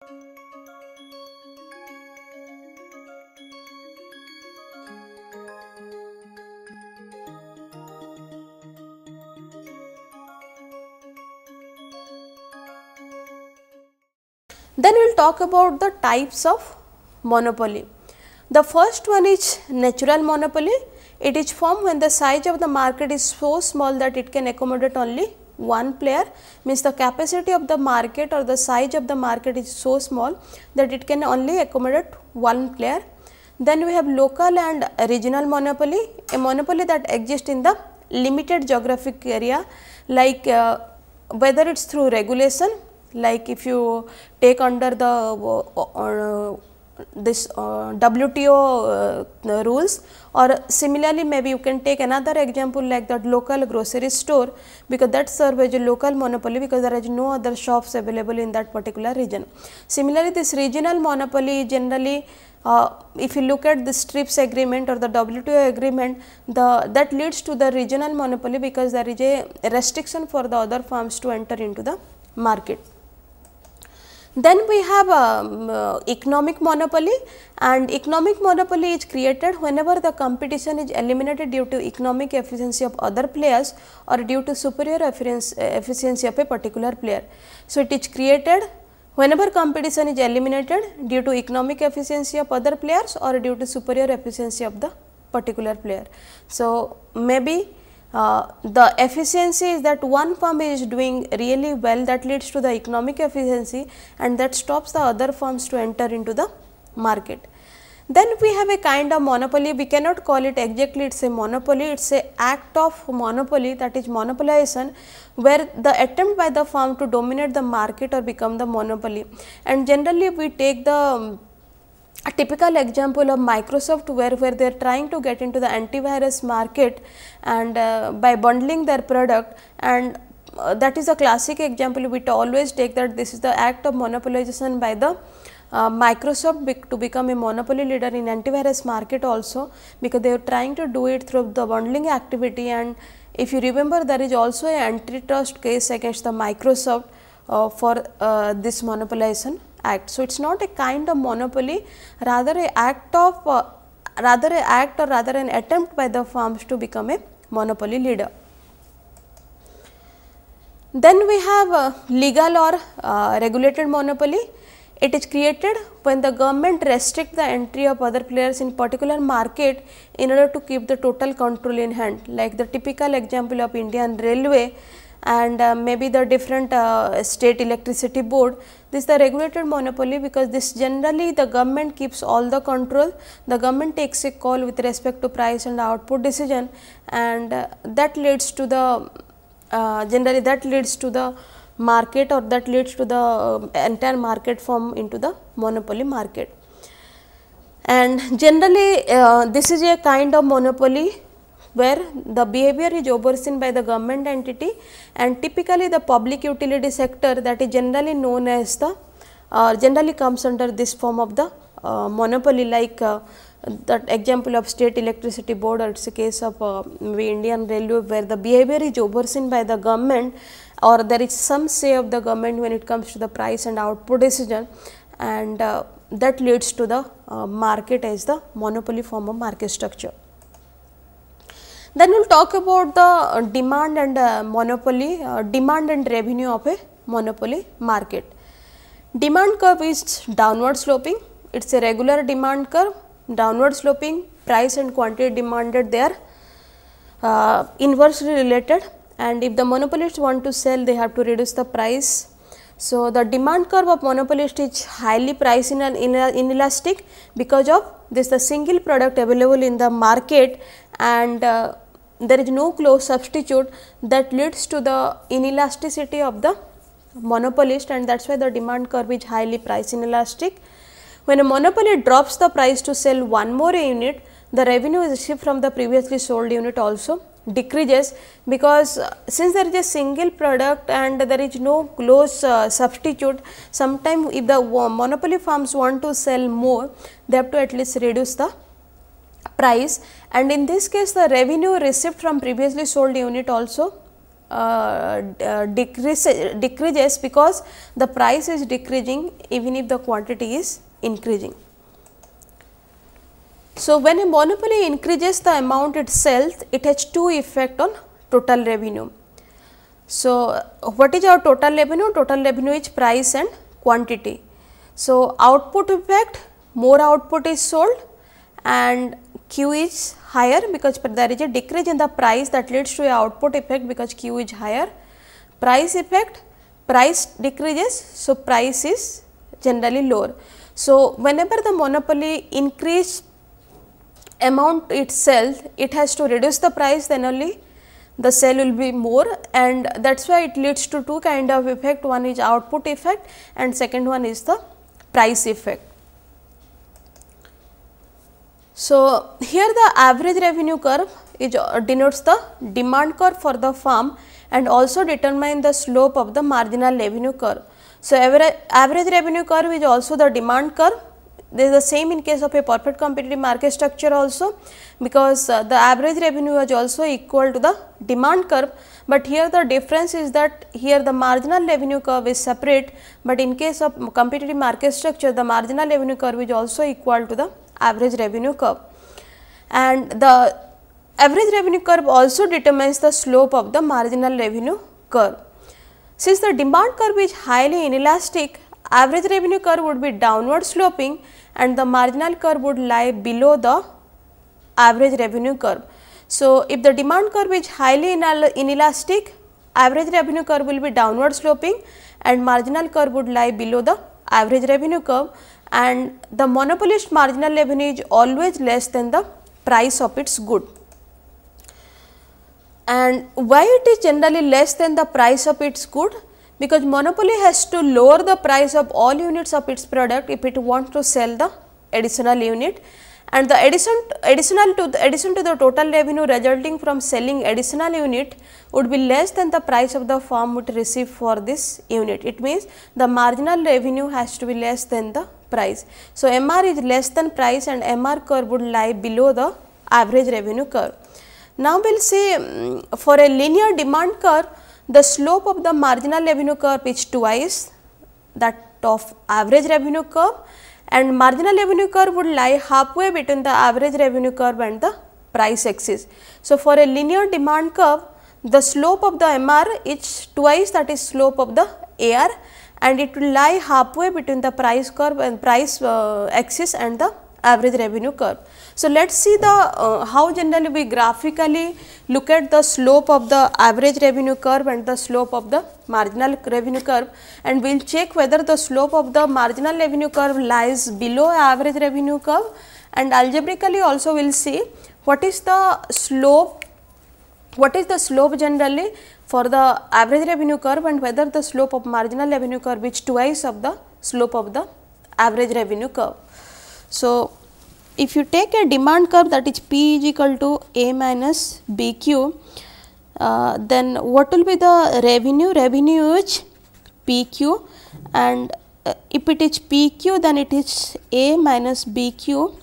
Then we will talk about the types of monopoly. The first one is natural monopoly. It is formed when the size of the market is so small that it can accommodate only one player means the capacity of the market or the size of the market is so small that it can only accommodate one player. Then we have local and regional monopoly, a monopoly that exists in the limited geographic area like uh, whether it is through regulation like if you take under the uh, uh, this uh, WTO uh, rules or similarly maybe you can take another example like that local grocery store because that serves as a local monopoly because there is no other shops available in that particular region. Similarly, this regional monopoly generally uh, if you look at the strips agreement or the WTO agreement, the that leads to the regional monopoly because there is a restriction for the other firms to enter into the market. Then we have um, uh, economic monopoly and economic monopoly is created whenever the competition is eliminated due to economic efficiency of other players or due to superior efficiency of a particular player. So, it is created whenever competition is eliminated due to economic efficiency of other players or due to superior efficiency of the particular player. So, maybe uh, the efficiency is that one firm is doing really well that leads to the economic efficiency and that stops the other firms to enter into the market. Then we have a kind of monopoly, we cannot call it exactly it is a monopoly, it is a act of monopoly that is monopolization where the attempt by the firm to dominate the market or become the monopoly. And generally we take the um, a typical example of Microsoft where, where they are trying to get into the antivirus market and uh, by bundling their product and uh, that is a classic example we always take that this is the act of monopolization by the uh, Microsoft be to become a monopoly leader in antivirus market also because they are trying to do it through the bundling activity and if you remember there is also an antitrust case against the Microsoft uh, for uh, this monopolization act. So, it is not a kind of monopoly rather a act of uh, rather a act or rather an attempt by the firms to become a monopoly leader. Then we have a uh, legal or uh, regulated monopoly. It is created when the government restrict the entry of other players in particular market in order to keep the total control in hand like the typical example of Indian railway and uh, maybe the different uh, state electricity board. This is the regulated monopoly because this generally the government keeps all the control, the government takes a call with respect to price and output decision and uh, that leads to the uh, generally that leads to the market or that leads to the uh, entire market form into the monopoly market. And generally uh, this is a kind of monopoly where the behavior is overseen by the government entity and typically the public utility sector that is generally known as the uh, generally comes under this form of the uh, monopoly like uh, that example of state electricity board or it is a case of uh, Indian railway where the behavior is overseen by the government or there is some say of the government when it comes to the price and output decision and uh, that leads to the uh, market as the monopoly form of market structure. Then we will talk about the uh, demand and uh, monopoly, uh, demand and revenue of a monopoly market. Demand curve is downward sloping, it is a regular demand curve, downward sloping, price and quantity demanded they are uh, inversely related and if the monopolist want to sell they have to reduce the price. So, the demand curve of monopolist is highly price in inelastic because of this the single product available in the market and uh, there is no close substitute that leads to the inelasticity of the monopolist and that is why the demand curve is highly price inelastic. When a monopoly drops the price to sell one more unit, the revenue received from the previously sold unit also decreases because uh, since there is a single product and there is no close uh, substitute, sometimes if the monopoly firms want to sell more, they have to at least reduce the price and in this case the revenue received from previously sold unit also uh, uh decreases because the price is decreasing even if the quantity is increasing. So, when a monopoly increases the amount it sells, it has two effect on total revenue. So, what is our total revenue? Total revenue is price and quantity. So, output effect more output is sold and Q is higher because there is a decrease in the price that leads to a output effect because Q is higher. Price effect, price decreases, so price is generally lower. So, whenever the monopoly increase amount itself, it has to reduce the price then only the sale will be more and that is why it leads to two kind of effect one is output effect and second one is the price effect. So, here the average revenue curve is uh, denotes the demand curve for the firm and also determine the slope of the marginal revenue curve. So, average, average revenue curve is also the demand curve this is the same in case of a perfect competitive market structure also because uh, the average revenue is also equal to the demand curve but here the difference is that here the marginal revenue curve is separate but in case of competitive market structure the marginal revenue curve is also equal to the average revenue curve. And the average revenue curve also determines the slope of the marginal revenue curve. Since the demand curve is highly inelastic, average revenue curve would be downward sloping and the marginal curve would lie below the average revenue curve. So, if the demand curve is highly inelastic, average revenue curve will be downward sloping and marginal curve would lie below the average revenue curve and the monopolist marginal revenue is always less than the price of its good. And why it is generally less than the price of its good? Because monopoly has to lower the price of all units of its product if it wants to sell the additional unit and the addition additional to the addition to the total revenue resulting from selling additional unit would be less than the price of the firm would receive for this unit. It means the marginal revenue has to be less than the price. So, MR is less than price and MR curve would lie below the average revenue curve. Now, we will see mm, for a linear demand curve, the slope of the marginal revenue curve is twice that of average revenue curve and marginal revenue curve would lie halfway between the average revenue curve and the price axis. So, for a linear demand curve, the slope of the MR is twice that is slope of the AR and it will lie halfway between the price curve and price uh, axis and the average revenue curve. So, let us see the uh, how generally we graphically look at the slope of the average revenue curve and the slope of the marginal revenue curve and we will check whether the slope of the marginal revenue curve lies below average revenue curve and algebraically also we will see what is the slope what is the slope generally for the average revenue curve and whether the slope of marginal revenue curve is twice of the slope of the average revenue curve. So, if you take a demand curve that is P is equal to A minus BQ, uh, then what will be the revenue? Revenue is PQ and uh, if it is PQ then it is A minus BQ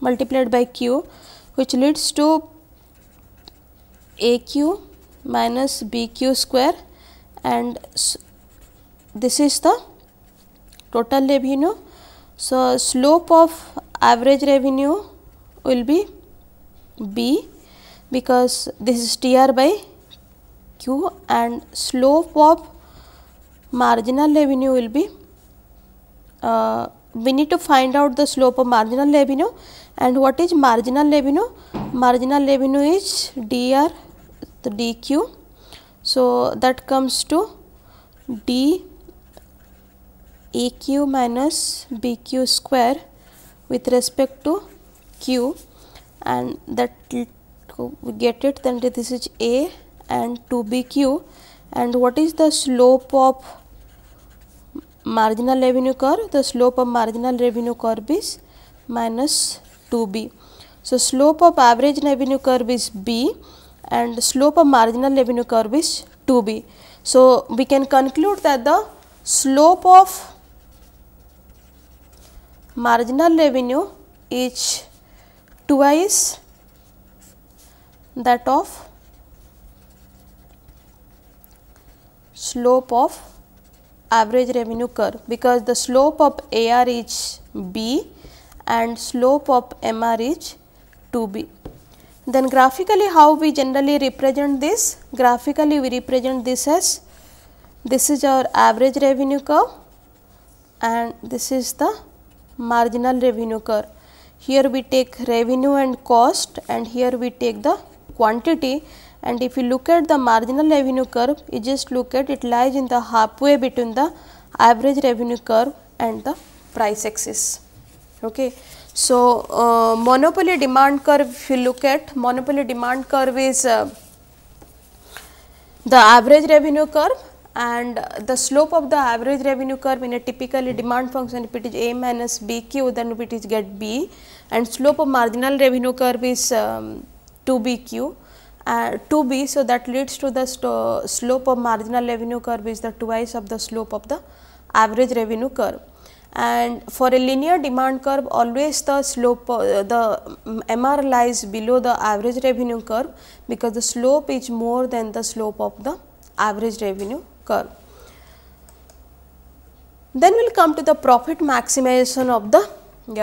multiplied by Q which leads to AQ minus BQ square and this is the total revenue so, slope of average revenue will be B because this is TR by Q and slope of marginal revenue will be uh, we need to find out the slope of marginal revenue and what is marginal revenue marginal revenue is dr the dq so that comes to d AQ minus BQ square with respect to Q and that we get it then this is A and 2BQ and what is the slope of marginal revenue curve? The slope of marginal revenue curve is minus 2B. So slope of average revenue curve is B and slope of marginal revenue curve is 2B. So we can conclude that the slope of marginal revenue is twice that of slope of average revenue curve because the slope of AR is B and slope of MR is 2B. Then graphically how we generally represent this? Graphically we represent this as this is our average revenue curve and this is the marginal revenue curve. Here we take revenue and cost and here we take the quantity and if you look at the marginal revenue curve, you just look at it lies in the halfway between the average revenue curve and the price axis. Okay. So, uh, monopoly demand curve if you look at monopoly demand curve is uh, the average revenue curve and the slope of the average revenue curve in a typically demand function if it is a minus bq then it is get b and slope of marginal revenue curve is um, 2bq uh, 2b so that leads to the slope of marginal revenue curve is the twice of the slope of the average revenue curve and for a linear demand curve always the slope uh, the mr lies below the average revenue curve because the slope is more than the slope of the average revenue curve. Then we will come to the profit maximization of the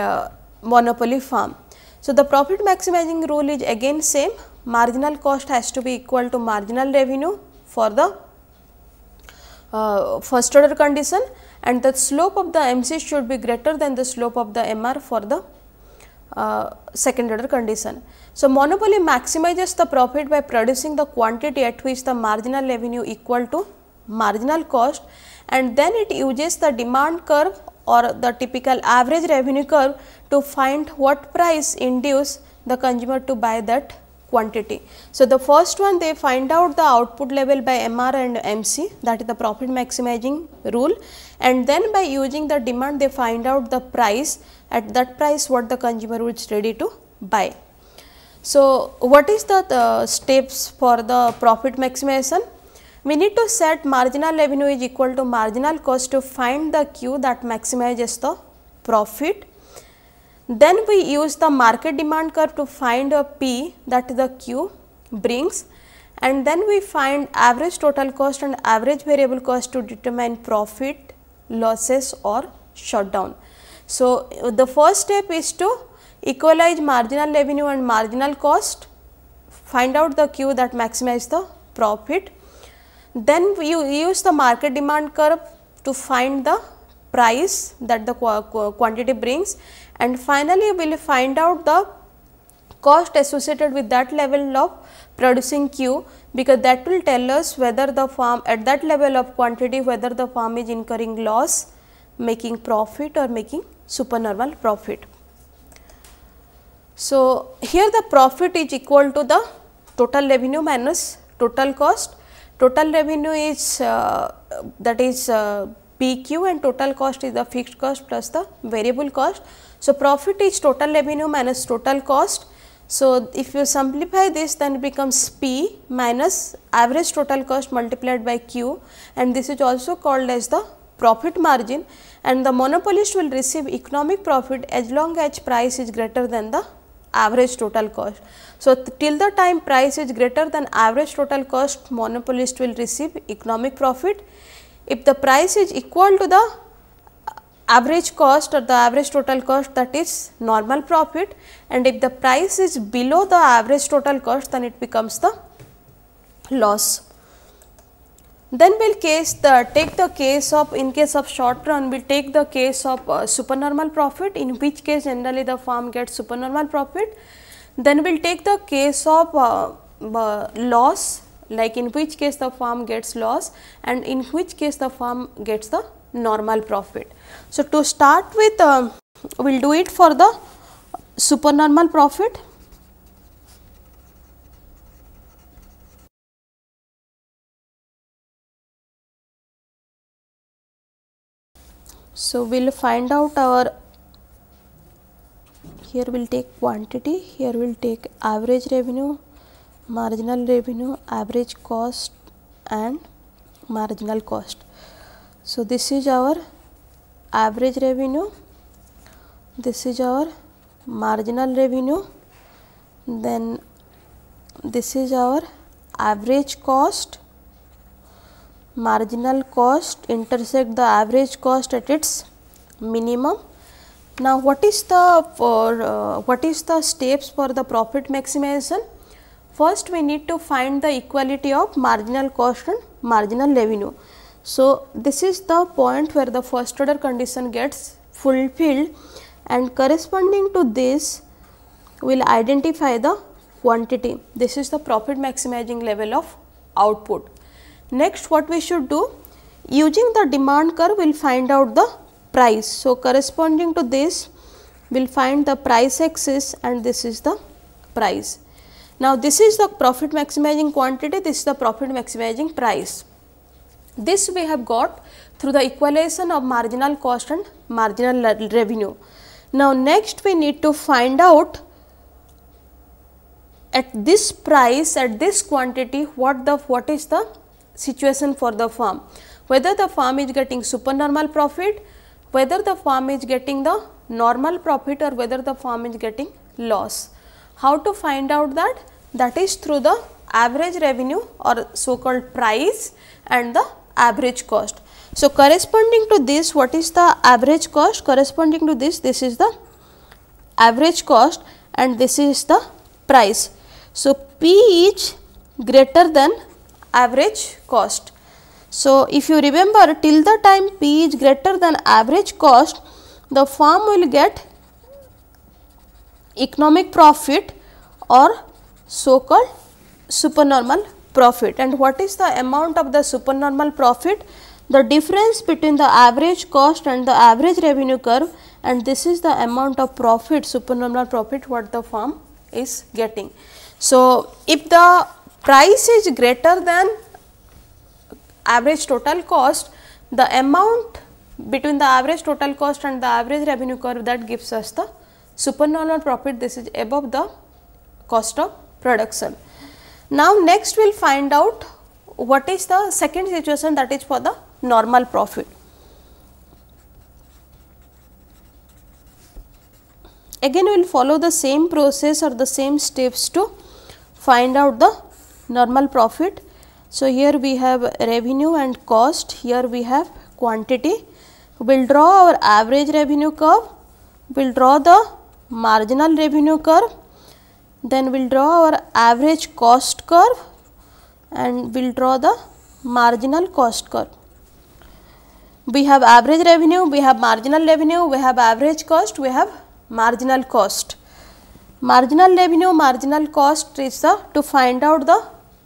uh, monopoly firm. So, the profit maximizing rule is again same marginal cost has to be equal to marginal revenue for the uh, first order condition and the slope of the MC should be greater than the slope of the MR for the uh, second order condition. So, monopoly maximizes the profit by producing the quantity at which the marginal revenue equal to marginal cost and then it uses the demand curve or the typical average revenue curve to find what price induce the consumer to buy that quantity. So, the first one they find out the output level by MR and MC that is the profit maximizing rule and then by using the demand they find out the price at that price what the consumer is ready to buy. So, what is the, the steps for the profit maximization? We need to set marginal revenue is equal to marginal cost to find the Q that maximizes the profit. Then we use the market demand curve to find a P that the Q brings and then we find average total cost and average variable cost to determine profit, losses or shutdown. So, uh, the first step is to equalize marginal revenue and marginal cost, find out the Q that maximizes the profit. Then you use the market demand curve to find the price that the quantity brings and finally, we will find out the cost associated with that level of producing Q because that will tell us whether the farm at that level of quantity whether the farm is incurring loss, making profit or making supernormal profit. So, here the profit is equal to the total revenue minus total cost total revenue is uh, that is uh, PQ and total cost is the fixed cost plus the variable cost. So, profit is total revenue minus total cost. So, if you simplify this then it becomes P minus average total cost multiplied by Q and this is also called as the profit margin and the monopolist will receive economic profit as long as price is greater than the average total cost. So, till the time price is greater than average total cost monopolist will receive economic profit. If the price is equal to the average cost or the average total cost that is normal profit and if the price is below the average total cost then it becomes the loss. Then we will case the take the case of in case of short run we will take the case of uh, supernormal profit in which case generally the firm gets supernormal profit then we will take the case of uh, loss like in which case the firm gets loss and in which case the firm gets the normal profit. So, to start with uh, we will do it for the supernormal profit. So, we will find out our here we'll take quantity here we'll take average revenue marginal revenue average cost and marginal cost so this is our average revenue this is our marginal revenue then this is our average cost marginal cost intersect the average cost at its minimum now, what is the for, uh, what is the steps for the profit maximization? First, we need to find the equality of marginal cost and marginal revenue. So, this is the point where the first order condition gets fulfilled and corresponding to this we will identify the quantity. This is the profit maximizing level of output. Next what we should do? Using the demand curve we will find out the price. So, corresponding to this we will find the price axis and this is the price. Now, this is the profit maximizing quantity, this is the profit maximizing price. This we have got through the equalization of marginal cost and marginal revenue. Now, next we need to find out at this price at this quantity what the what is the situation for the firm whether the firm is getting supernormal profit whether the firm is getting the normal profit or whether the firm is getting loss. How to find out that? That is through the average revenue or so called price and the average cost. So, corresponding to this what is the average cost? Corresponding to this, this is the average cost and this is the price. So, P is greater than average cost. So, if you remember till the time P is greater than average cost, the firm will get economic profit or so called supernormal profit. And what is the amount of the supernormal profit? The difference between the average cost and the average revenue curve and this is the amount of profit, supernormal profit what the firm is getting. So, if the price is greater than average total cost, the amount between the average total cost and the average revenue curve that gives us the supernormal profit this is above the cost of production. Now, next we will find out what is the second situation that is for the normal profit. Again we will follow the same process or the same steps to find out the normal profit. So, here we have revenue and cost, here we have quantity. We will draw our average revenue curve, we will draw the marginal revenue curve, then we will draw our average cost curve and we will draw the marginal cost curve. We have average revenue, we have marginal revenue, we have average cost, we have marginal cost. Marginal revenue, marginal cost is the to find out the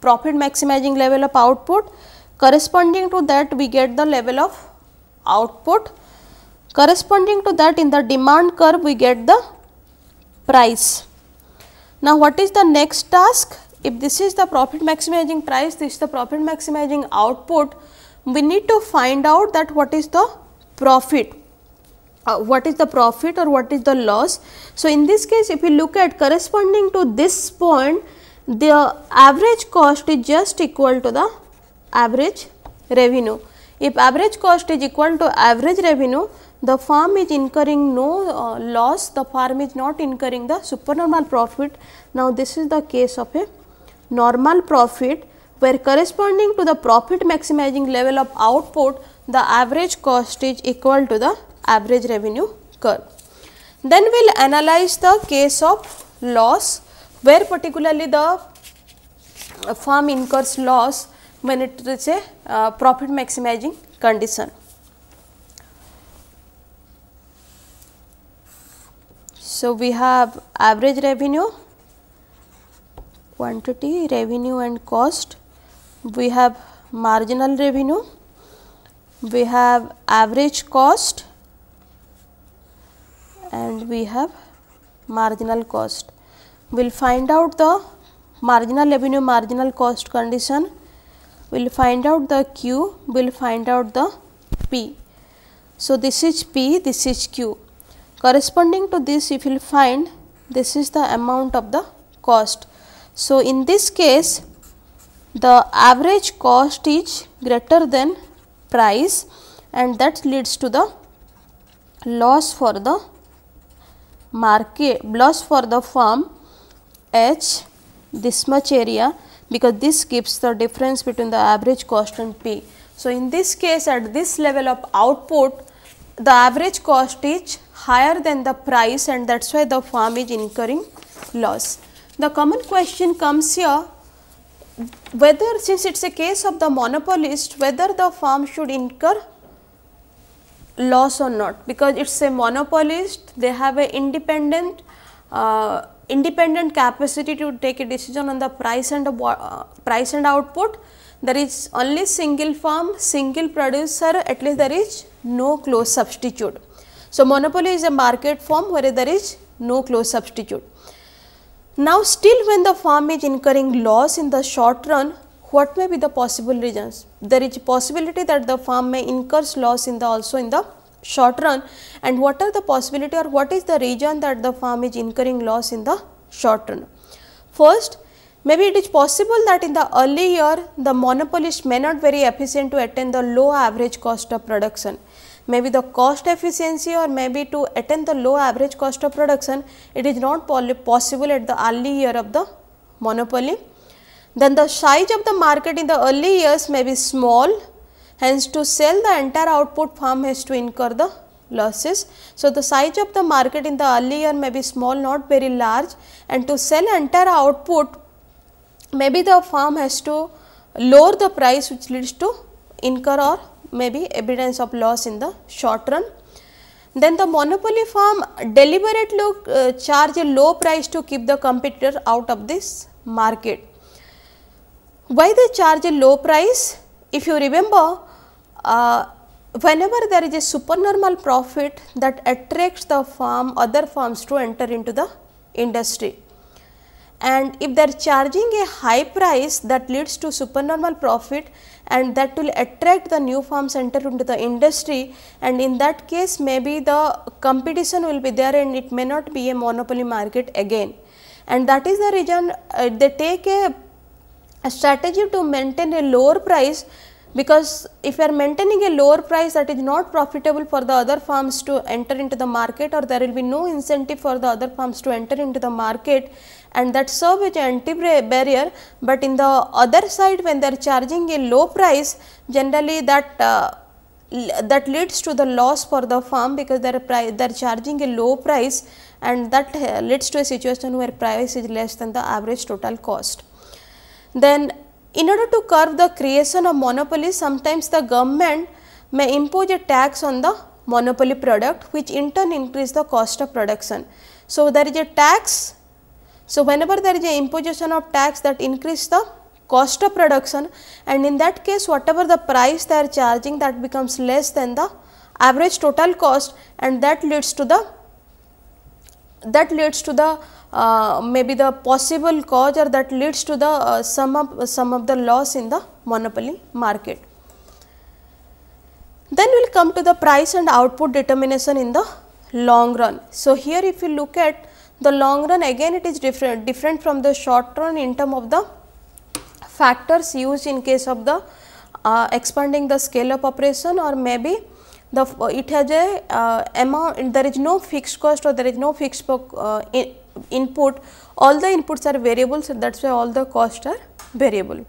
profit maximizing level of output corresponding to that we get the level of output corresponding to that in the demand curve we get the price. Now what is the next task? If this is the profit maximizing price, this is the profit maximizing output, we need to find out that what is the profit. Uh, what is the profit or what is the loss. So, in this case if we look at corresponding to this point the average cost is just equal to the average revenue. If average cost is equal to average revenue, the firm is incurring no uh, loss, the firm is not incurring the supernormal profit. Now, this is the case of a normal profit where corresponding to the profit maximizing level of output, the average cost is equal to the average revenue curve. Then we will analyze the case of loss where particularly the uh, firm incurs loss when it is a uh, profit maximizing condition. So, we have average revenue, quantity, revenue and cost, we have marginal revenue, we have average cost and we have marginal cost we will find out the marginal revenue marginal cost condition we will find out the q we will find out the p so this is p this is q corresponding to this if you will find this is the amount of the cost so in this case the average cost is greater than price and that leads to the loss for the market loss for the firm H this much area because this gives the difference between the average cost and P. So, in this case at this level of output the average cost is higher than the price and that is why the farm is incurring loss. The common question comes here whether since it is a case of the monopolist whether the farm should incur loss or not because it is a monopolist they have a independent uh, independent capacity to take a decision on the price and uh, price and output there is only single farm single producer at least there is no close substitute so monopoly is a market form where there is no close substitute now still when the farm is incurring loss in the short run what may be the possible reasons there is possibility that the farm may incur loss in the also in the short run and what are the possibility or what is the reason that the farm is incurring loss in the short run. First, maybe it is possible that in the early year the monopolist may not very efficient to attain the low average cost of production. Maybe the cost efficiency or maybe to attain the low average cost of production, it is not possible at the early year of the monopoly. Then the size of the market in the early years may be small Hence, to sell the entire output firm has to incur the losses. So, the size of the market in the early year may be small not very large and to sell entire output maybe the firm has to lower the price which leads to incur or maybe evidence of loss in the short run. Then the monopoly firm deliberately uh, charge a low price to keep the competitor out of this market. Why they charge a low price? If you remember uh, whenever there is a supernormal profit that attracts the firm other firms to enter into the industry. And if they are charging a high price that leads to supernormal profit and that will attract the new firms enter into the industry and in that case maybe the competition will be there and it may not be a monopoly market again. And that is the reason uh, they take a, a strategy to maintain a lower price because if you are maintaining a lower price that is not profitable for the other firms to enter into the market or there will be no incentive for the other firms to enter into the market and that serves as an anti-barrier, but in the other side when they are charging a low price generally that uh, that leads to the loss for the firm because they are they are charging a low price and that uh, leads to a situation where price is less than the average total cost. Then in order to curb the creation of monopoly, sometimes the government may impose a tax on the monopoly product which in turn increase the cost of production. So, there is a tax. So, whenever there is a imposition of tax that increase the cost of production and in that case whatever the price they are charging that becomes less than the average total cost and that leads to the that leads to the uh, maybe the possible cause or that leads to the some, of, some of the loss in the monopoly market. Then we will come to the price and output determination in the long run. So, here if you look at the long run again it is different, different from the short run in term of the factors used in case of the uh, expanding the scale up operation or maybe the it has a uh, amount there is no fixed cost or there is no fixed uh, in, input, all the inputs are variables and that is why all the costs are variable.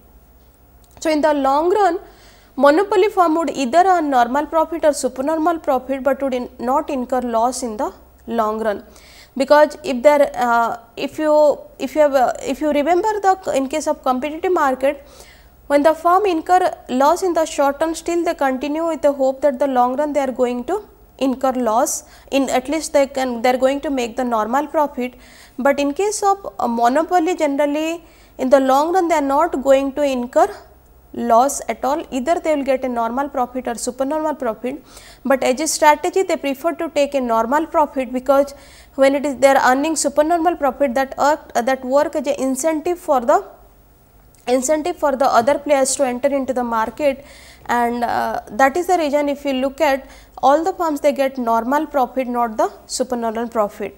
So, in the long run monopoly firm would either earn normal profit or supernormal profit, but would in not incur loss in the long run because if there uh, if you if you have uh, if you remember the in case of competitive market when the firm incur loss in the short run still they continue with the hope that the long run they are going to incur loss in at least they can they are going to make the normal profit, but in case of monopoly generally in the long run they are not going to incur loss at all either they will get a normal profit or supernormal profit, but as a strategy they prefer to take a normal profit because when it is they are earning supernormal profit that uh, that work as a incentive for the incentive for the other players to enter into the market and uh, that is the reason if you look at all the firms they get normal profit not the supernormal profit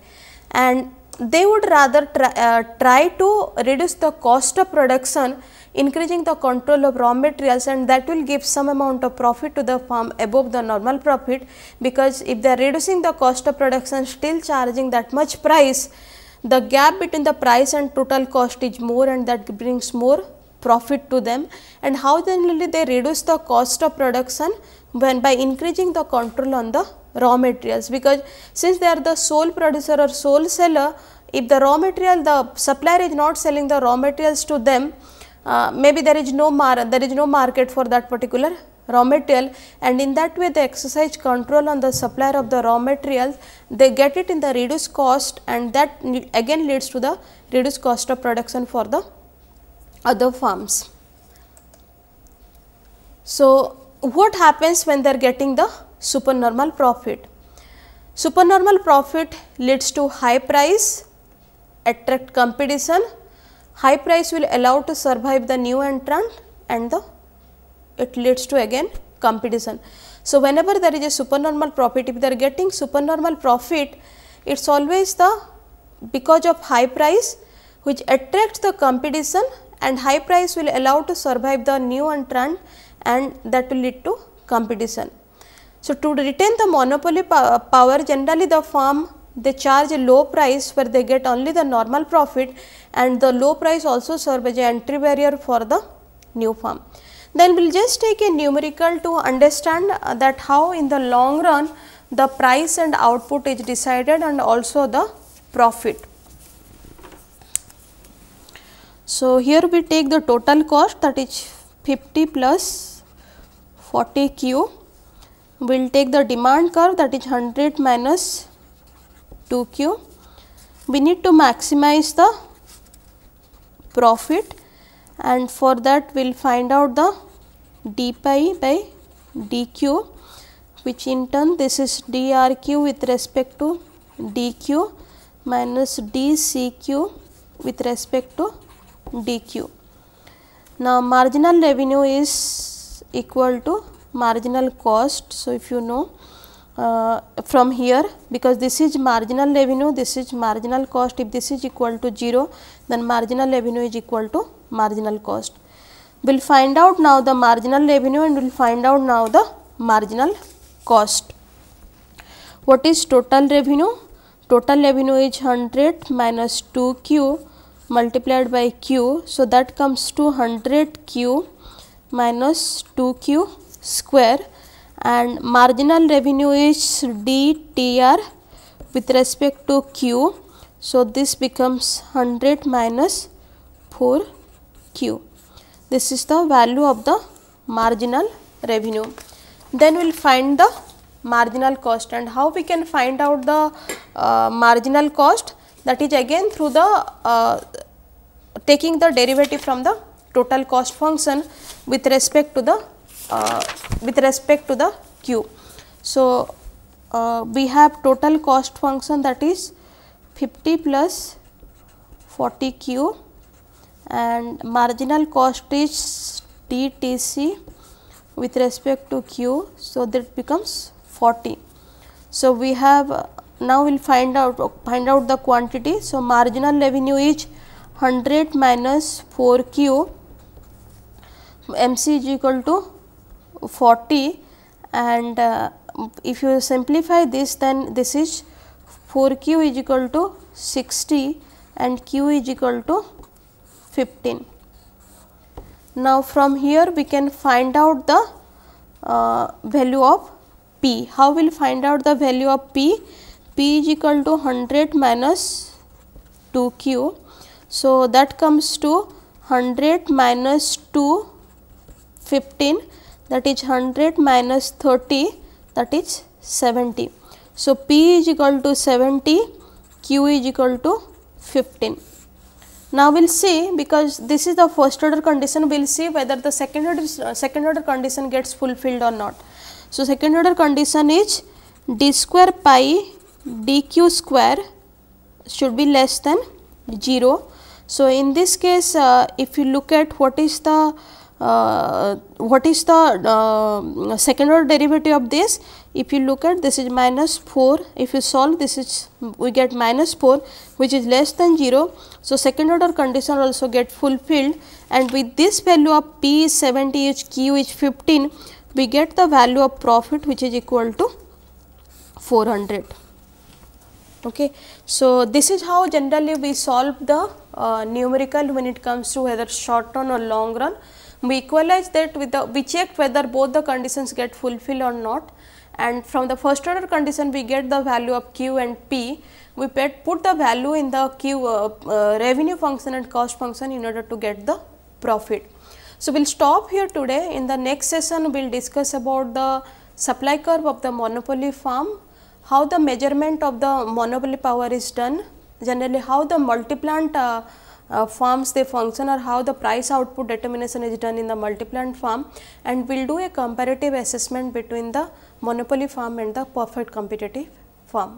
and they would rather try, uh, try to reduce the cost of production increasing the control of raw materials and that will give some amount of profit to the firm above the normal profit because if they are reducing the cost of production still charging that much price the gap between the price and total cost is more and that brings more profit to them and how then they reduce the cost of production when by increasing the control on the raw materials because since they are the sole producer or sole seller if the raw material the supplier is not selling the raw materials to them uh, maybe there is no mar there is no market for that particular raw material and in that way they exercise control on the supplier of the raw materials they get it in the reduced cost and that again leads to the reduced cost of production for the other firms. So, what happens when they are getting the supernormal profit? Supernormal profit leads to high price, attract competition, high price will allow to survive the new entrant and the it leads to again competition. So, whenever there is a supernormal profit, if they are getting supernormal profit, it is always the because of high price which attracts the competition and high price will allow to survive the new entrant and that will lead to competition. So, to retain the monopoly uh, power generally the firm they charge a low price where they get only the normal profit and the low price also serve as an entry barrier for the new firm. Then we will just take a numerical to understand uh, that how in the long run the price and output is decided and also the profit. So, here we take the total cost that is 50 plus 40 Q. We will take the demand curve that is 100 minus 2 Q. We need to maximize the profit and for that we will find out the d pi by dq which in turn this is drq with respect to dq minus dcq with respect to dq. Now, marginal revenue is equal to marginal cost. So, if you know uh, from here because this is marginal revenue, this is marginal cost. If this is equal to 0, then marginal revenue is equal to marginal cost. We will find out now the marginal revenue and we will find out now the marginal cost. What is total revenue? Total revenue is 100 minus 2q multiplied by q so that comes to 100q minus 2q square and marginal revenue is dtr with respect to q so this becomes 100 minus 4q this is the value of the marginal revenue then we'll find the marginal cost and how we can find out the uh, marginal cost that is again through the uh, taking the derivative from the total cost function with respect to the uh, with respect to the q. So, uh, we have total cost function that is 50 plus 40 q and marginal cost is DTC with respect to q. So, that becomes 40. So, we have now we'll find out find out the quantity so marginal revenue is 100 minus 4q mc is equal to 40 and uh, if you simplify this then this is 4q is equal to 60 and q is equal to 15 now from here we can find out the uh, value of p how we'll find out the value of p P is equal to 100 minus 2Q. So, that comes to 100 minus 2 15 that is 100 minus 30 that is 70. So, P is equal to 70, Q is equal to 15. Now, we will see because this is the first order condition, we will see whether the second order, uh, second order condition gets fulfilled or not. So, second order condition is d square pi dq square should be less than 0. So, in this case uh, if you look at what is the uh, what is the uh, second order derivative of this if you look at this is minus 4 if you solve this is we get minus 4 which is less than 0. So, second order condition also get fulfilled and with this value of P is 70 h q is 15 we get the value of profit which is equal to 400. Okay. So, this is how generally we solve the uh, numerical when it comes to whether short run or long run. We equalize that with the, we checked whether both the conditions get fulfilled or not and from the first order condition we get the value of Q and P. We put the value in the Q uh, uh, revenue function and cost function in order to get the profit. So, we will stop here today. In the next session, we will discuss about the supply curve of the monopoly farm how the measurement of the monopoly power is done, generally how the multiplant uh, uh, farms they function or how the price output determination is done in the multiplant farm and we will do a comparative assessment between the monopoly farm and the perfect competitive farm.